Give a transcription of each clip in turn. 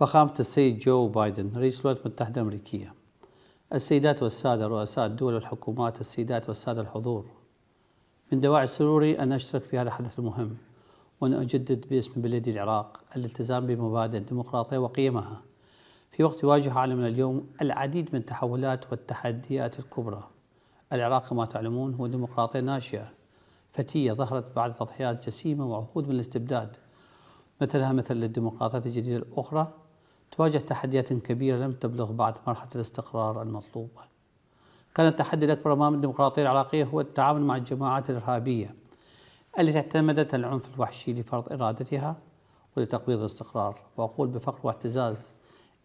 فخامة السيد جو بايدن رئيس الولايات المتحدة الأمريكية السيدات والسادة رؤساء الدول والحكومات السيدات والسادة الحضور من دواعي سروري أن أشترك في هذا الحدث المهم وأن أجدد باسم بلدي العراق الالتزام بمبادئ الديمقراطية وقيمها في وقت يواجه عالمنا اليوم العديد من التحولات والتحديات الكبرى العراق كما تعلمون هو ديمقراطية ناشئة فتية ظهرت بعد تضحيات جسيمة وعهود من الاستبداد مثلها مثل الديمقراطيات الجديدة الأخرى تواجه تحديات كبيرة لم تبلغ بعد مرحلة الاستقرار المطلوبة كان التحدي الأكبر أمام الديمقراطية العراقية هو التعامل مع الجماعات الإرهابية التي اعتمدت العنف الوحشي لفرض إرادتها ولتقويض الاستقرار وأقول بفخر واعتزاز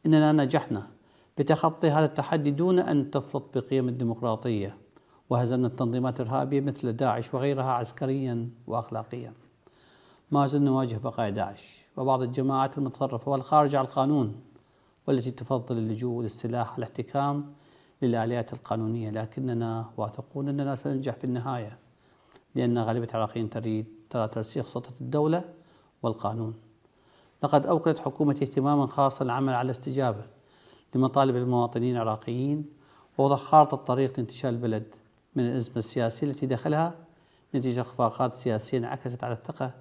إننا نجحنا بتخطي هذا التحدي دون أن تفرط بقيم الديمقراطية وهزمنا التنظيمات الإرهابية مثل داعش وغيرها عسكريا وأخلاقيا ما زلنا نواجه بقايا داعش وبعض الجماعات المتطرفة والخارجة عن القانون والتي تفضل اللجوء للسلاح على احتكام للآليات القانونية لكننا واثقون أننا سننجح في النهاية لأن غالبة العراقيين تريد ترى ترسيخ سلطة الدولة والقانون لقد أوكلت حكومة اهتماما خاصا العمل على استجابة لمطالب المواطنين العراقيين ووضع خارطة طريق لانتشال البلد من الأزمة السياسية التي دخلها نتيجة إخفاقات سياسية انعكست على الثقة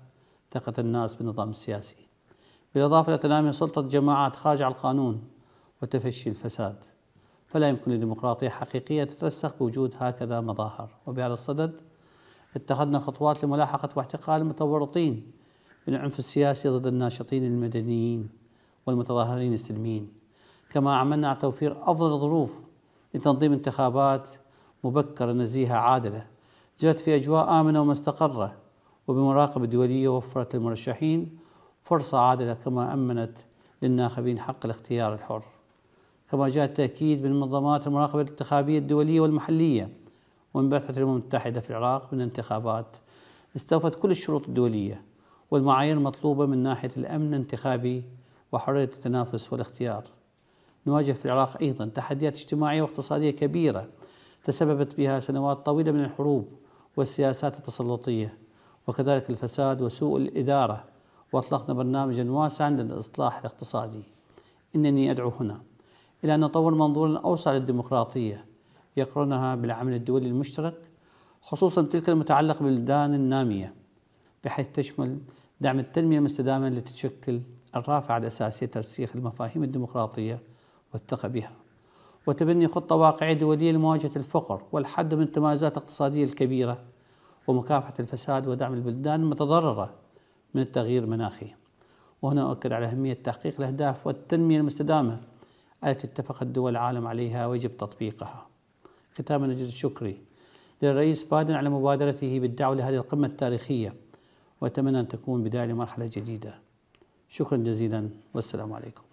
ثقة الناس بالنظام السياسي بالإضافة إلى تنامي سلطة جماعات خارجة على القانون وتفشي الفساد فلا يمكن لديمقراطية حقيقية تترسخ بوجود هكذا مظاهر وبهذا الصدد اتخذنا خطوات لملاحقة واعتقال المتورطين بالعنف السياسي ضد الناشطين المدنيين والمتظاهرين السلميين كما عملنا على توفير أفضل الظروف لتنظيم انتخابات مبكرة نزيهة عادلة جرت في أجواء آمنة ومستقرة وبمراقبة دولية وفرت للمرشحين فرصة عادلة كما أمنت للناخبين حق الاختيار الحر كما جاء التأكيد من منظمات المراقبة الانتخابية الدولية والمحلية ومن بعثة الأمم المتحدة في العراق من انتخابات استوفت كل الشروط الدولية والمعايير المطلوبة من ناحية الأمن الانتخابي وحرية التنافس والاختيار نواجه في العراق أيضا تحديات اجتماعية واقتصادية كبيرة تسببت بها سنوات طويلة من الحروب والسياسات التسلطية وكذلك الفساد وسوء الإدارة وأطلقنا برنامجا واسعا للإصلاح الاقتصادي إنني أدعو هنا إلى أن نطور منظورا أوسع للديمقراطية يقرنها بالعمل الدولي المشترك خصوصا تلك المتعلقة بالبلدان النامية بحيث تشمل دعم التنمية المستدامة التي تشكل الرافعة الأساسية ترسيخ المفاهيم الديمقراطية والثقة بها وتبني خطة واقعية دولية لمواجهة الفقر والحد من التمايزات الاقتصادية الكبيرة ومكافحة الفساد ودعم البلدان المتضررة من التغيير المناخي وهنا أؤكد على أهمية تحقيق الأهداف والتنمية المستدامة التي اتفقت دول العالم عليها ويجب تطبيقها ختاما نجد الشكري للرئيس بايدن على مبادرته بالدعوة لهذه القمة التاريخية وأتمنى أن تكون بداية لمرحلة جديدة شكرا جزيلا والسلام عليكم